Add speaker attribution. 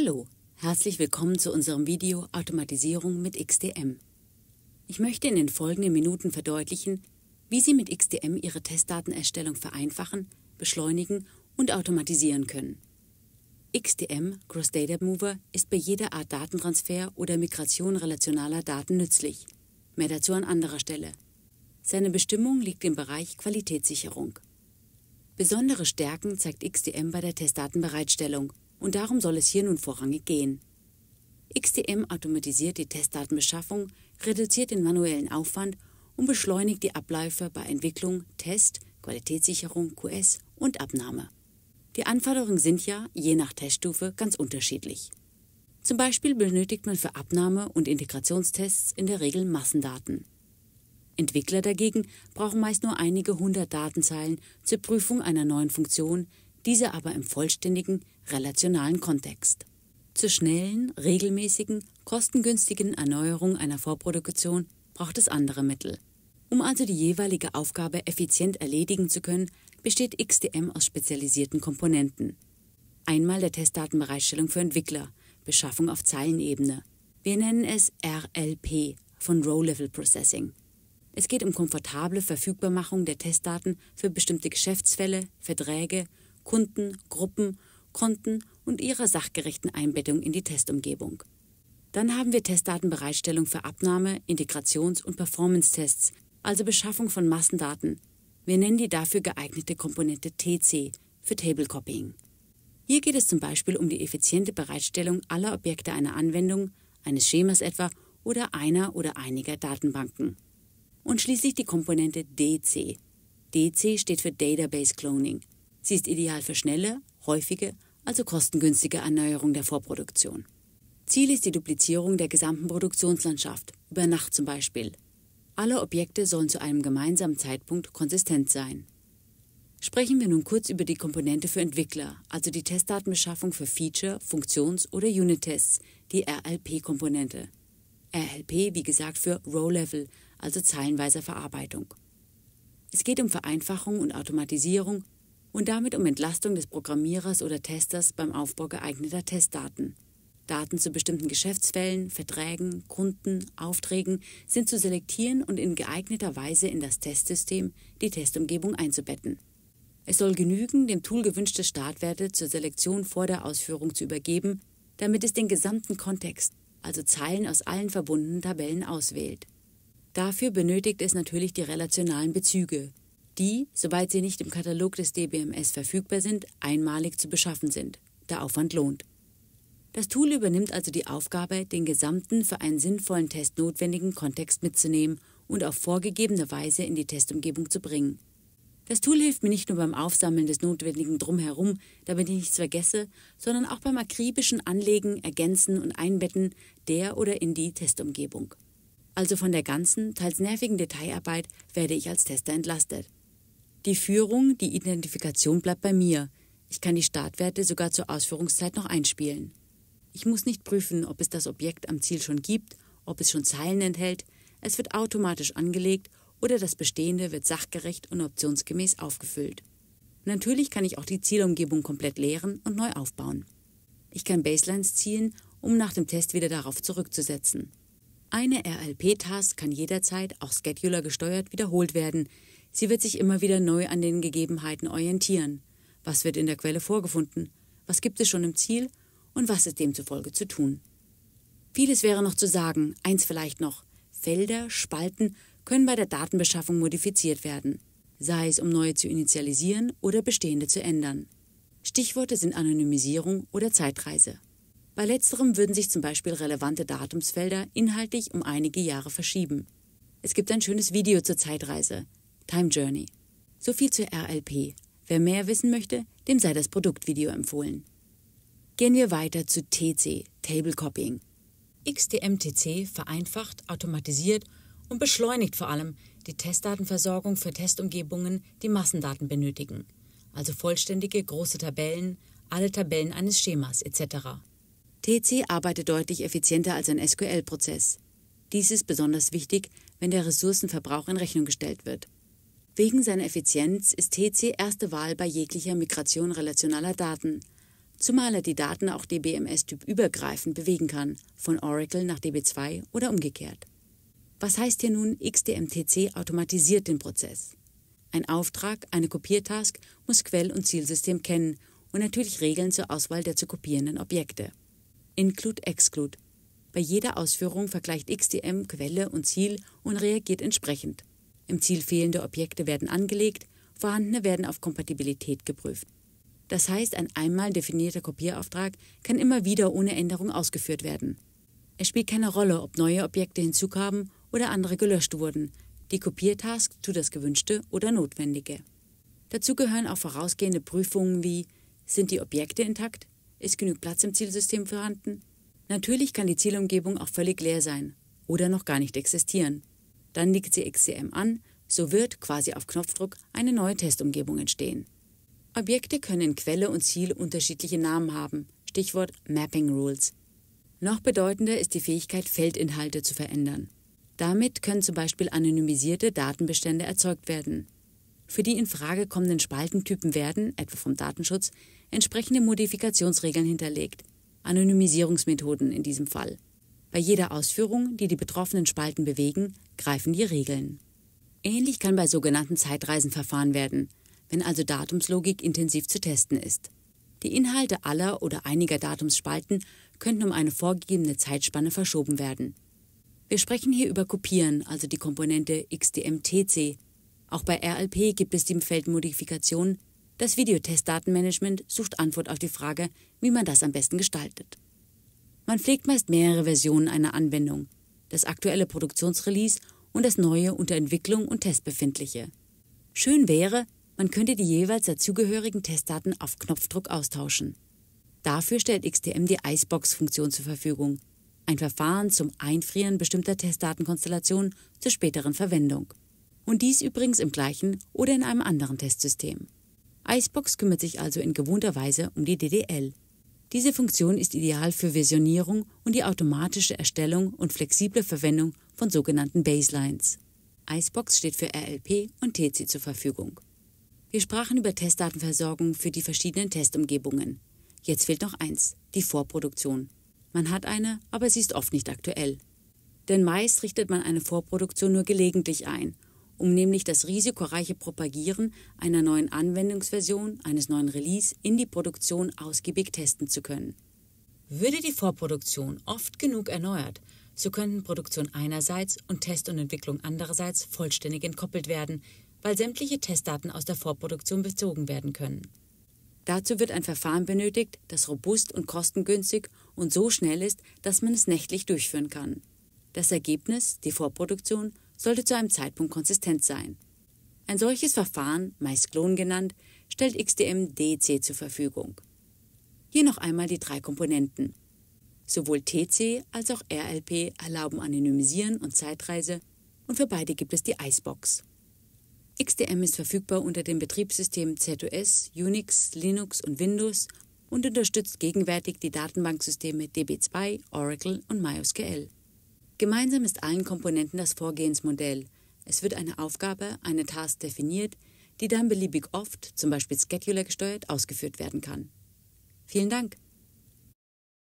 Speaker 1: Hallo, herzlich willkommen zu unserem Video Automatisierung mit XDM. Ich möchte in den folgenden Minuten verdeutlichen, wie Sie mit XDM Ihre Testdatenerstellung vereinfachen, beschleunigen und automatisieren können. XDM, Cross Data Mover, ist bei jeder Art Datentransfer oder Migration relationaler Daten nützlich. Mehr dazu an anderer Stelle. Seine Bestimmung liegt im Bereich Qualitätssicherung. Besondere Stärken zeigt XDM bei der Testdatenbereitstellung – und darum soll es hier nun vorrangig gehen. XDM automatisiert die Testdatenbeschaffung, reduziert den manuellen Aufwand und beschleunigt die Abläufe bei Entwicklung, Test, Qualitätssicherung, QS und Abnahme. Die Anforderungen sind ja, je nach Teststufe, ganz unterschiedlich. Zum Beispiel benötigt man für Abnahme- und Integrationstests in der Regel Massendaten. Entwickler dagegen brauchen meist nur einige hundert Datenzeilen zur Prüfung einer neuen Funktion, diese aber im vollständigen relationalen Kontext. Zur schnellen, regelmäßigen, kostengünstigen Erneuerung einer Vorproduktion braucht es andere Mittel. Um also die jeweilige Aufgabe effizient erledigen zu können, besteht XDM aus spezialisierten Komponenten. Einmal der Testdatenbereitstellung für Entwickler, Beschaffung auf Zeilenebene. Wir nennen es RLP von Row-Level Processing. Es geht um komfortable Verfügbarmachung der Testdaten für bestimmte Geschäftsfälle, Verträge Kunden, Gruppen, Konten und ihrer sachgerechten Einbettung in die Testumgebung. Dann haben wir Testdatenbereitstellung für Abnahme, Integrations- und Performance-Tests, also Beschaffung von Massendaten. Wir nennen die dafür geeignete Komponente TC für Table Copying. Hier geht es zum Beispiel um die effiziente Bereitstellung aller Objekte einer Anwendung, eines Schemas etwa oder einer oder einiger Datenbanken. Und schließlich die Komponente DC. DC steht für Database Cloning. Sie ist ideal für schnelle, häufige, also kostengünstige Erneuerung der Vorproduktion. Ziel ist die Duplizierung der gesamten Produktionslandschaft, über Nacht zum Beispiel. Alle Objekte sollen zu einem gemeinsamen Zeitpunkt konsistent sein. Sprechen wir nun kurz über die Komponente für Entwickler, also die Testdatenbeschaffung für Feature-, Funktions- oder Unit-Tests, die RLP-Komponente. RLP, wie gesagt, für Row-Level, also zeilenweise Verarbeitung. Es geht um Vereinfachung und Automatisierung und damit um Entlastung des Programmierers oder Testers beim Aufbau geeigneter Testdaten. Daten zu bestimmten Geschäftsfällen, Verträgen, Kunden, Aufträgen sind zu selektieren und in geeigneter Weise in das Testsystem, die Testumgebung einzubetten. Es soll genügen, dem Tool gewünschte Startwerte zur Selektion vor der Ausführung zu übergeben, damit es den gesamten Kontext, also Zeilen aus allen verbundenen Tabellen auswählt. Dafür benötigt es natürlich die relationalen Bezüge, die, soweit sie nicht im Katalog des DBMS verfügbar sind, einmalig zu beschaffen sind. Der Aufwand lohnt. Das Tool übernimmt also die Aufgabe, den gesamten für einen sinnvollen Test notwendigen Kontext mitzunehmen und auf vorgegebene Weise in die Testumgebung zu bringen. Das Tool hilft mir nicht nur beim Aufsammeln des notwendigen Drumherum, damit ich nichts vergesse, sondern auch beim akribischen Anlegen, Ergänzen und Einbetten der oder in die Testumgebung. Also von der ganzen, teils nervigen Detailarbeit werde ich als Tester entlastet. Die Führung, die Identifikation bleibt bei mir. Ich kann die Startwerte sogar zur Ausführungszeit noch einspielen. Ich muss nicht prüfen, ob es das Objekt am Ziel schon gibt, ob es schon Zeilen enthält. Es wird automatisch angelegt oder das Bestehende wird sachgerecht und optionsgemäß aufgefüllt. Natürlich kann ich auch die Zielumgebung komplett leeren und neu aufbauen. Ich kann Baselines ziehen, um nach dem Test wieder darauf zurückzusetzen. Eine RLP-Task kann jederzeit, auch Scheduler gesteuert, wiederholt werden, Sie wird sich immer wieder neu an den Gegebenheiten orientieren. Was wird in der Quelle vorgefunden? Was gibt es schon im Ziel? Und was ist demzufolge zu tun? Vieles wäre noch zu sagen, eins vielleicht noch. Felder, Spalten können bei der Datenbeschaffung modifiziert werden, sei es um neue zu initialisieren oder bestehende zu ändern. Stichworte sind Anonymisierung oder Zeitreise. Bei letzterem würden sich zum Beispiel relevante Datumsfelder inhaltlich um einige Jahre verschieben. Es gibt ein schönes Video zur Zeitreise. Time Journey. So viel zur RLP. Wer mehr wissen möchte, dem sei das Produktvideo empfohlen. Gehen wir weiter zu TC, Table Copying. XTMTC vereinfacht, automatisiert und beschleunigt vor allem die Testdatenversorgung für Testumgebungen, die Massendaten benötigen, also vollständige große Tabellen, alle Tabellen eines Schemas etc. TC arbeitet deutlich effizienter als ein SQL-Prozess. Dies ist besonders wichtig, wenn der Ressourcenverbrauch in Rechnung gestellt wird. Wegen seiner Effizienz ist TC erste Wahl bei jeglicher Migration relationaler Daten, zumal er die Daten auch DBMS-Typ übergreifend bewegen kann, von Oracle nach DB2 oder umgekehrt. Was heißt hier nun, XDMTC automatisiert den Prozess? Ein Auftrag, eine Kopiertask muss Quell- und Zielsystem kennen und natürlich Regeln zur Auswahl der zu kopierenden Objekte. Include-Exclude. Bei jeder Ausführung vergleicht XDM Quelle und Ziel und reagiert entsprechend. Im Ziel fehlende Objekte werden angelegt, vorhandene werden auf Kompatibilität geprüft. Das heißt, ein einmal definierter Kopierauftrag kann immer wieder ohne Änderung ausgeführt werden. Es spielt keine Rolle, ob neue Objekte hinzukamen oder andere gelöscht wurden. Die Kopiertask tut das Gewünschte oder Notwendige. Dazu gehören auch vorausgehende Prüfungen wie sind die Objekte intakt? Ist genug Platz im Zielsystem vorhanden? Natürlich kann die Zielumgebung auch völlig leer sein oder noch gar nicht existieren dann liegt sie XCM an, so wird quasi auf Knopfdruck eine neue Testumgebung entstehen. Objekte können Quelle und Ziel unterschiedliche Namen haben, Stichwort Mapping Rules. Noch bedeutender ist die Fähigkeit, Feldinhalte zu verändern. Damit können zum Beispiel anonymisierte Datenbestände erzeugt werden. Für die in Frage kommenden Spaltentypen werden, etwa vom Datenschutz, entsprechende Modifikationsregeln hinterlegt, Anonymisierungsmethoden in diesem Fall. Bei jeder Ausführung, die die betroffenen Spalten bewegen, greifen die Regeln. Ähnlich kann bei sogenannten Zeitreisen verfahren werden, wenn also Datumslogik intensiv zu testen ist. Die Inhalte aller oder einiger Datumsspalten könnten um eine vorgegebene Zeitspanne verschoben werden. Wir sprechen hier über Kopieren, also die Komponente XDMTC. Auch bei RLP gibt es die Feld Das Videotestdatenmanagement sucht Antwort auf die Frage, wie man das am besten gestaltet. Man pflegt meist mehrere Versionen einer Anwendung, das aktuelle Produktionsrelease und das neue unter Entwicklung und Test befindliche. Schön wäre, man könnte die jeweils dazugehörigen Testdaten auf Knopfdruck austauschen. Dafür stellt XTM die Icebox-Funktion zur Verfügung, ein Verfahren zum Einfrieren bestimmter Testdatenkonstellationen zur späteren Verwendung. Und dies übrigens im gleichen oder in einem anderen Testsystem. Icebox kümmert sich also in gewohnter Weise um die DDL, diese Funktion ist ideal für Versionierung und die automatische Erstellung und flexible Verwendung von sogenannten Baselines. Icebox steht für RLP und TC zur Verfügung. Wir sprachen über Testdatenversorgung für die verschiedenen Testumgebungen. Jetzt fehlt noch eins, die Vorproduktion. Man hat eine, aber sie ist oft nicht aktuell. Denn meist richtet man eine Vorproduktion nur gelegentlich ein um nämlich das risikoreiche Propagieren einer neuen Anwendungsversion, eines neuen Release in die Produktion ausgiebig testen zu können. Würde die Vorproduktion oft genug erneuert, so könnten Produktion einerseits und Test und Entwicklung andererseits vollständig entkoppelt werden, weil sämtliche Testdaten aus der Vorproduktion bezogen werden können. Dazu wird ein Verfahren benötigt, das robust und kostengünstig und so schnell ist, dass man es nächtlich durchführen kann. Das Ergebnis, die Vorproduktion, sollte zu einem Zeitpunkt konsistent sein. Ein solches Verfahren, meist Klon genannt, stellt XDM-DC zur Verfügung. Hier noch einmal die drei Komponenten. Sowohl TC als auch RLP erlauben Anonymisieren und Zeitreise und für beide gibt es die Icebox. XDM ist verfügbar unter den Betriebssystemen ZOS, Unix, Linux und Windows und unterstützt gegenwärtig die Datenbanksysteme DB2, Oracle und MySQL. Gemeinsam ist allen Komponenten das Vorgehensmodell. Es wird eine Aufgabe, eine Task definiert, die dann beliebig oft, zum Beispiel Scheduler gesteuert, ausgeführt werden kann. Vielen Dank.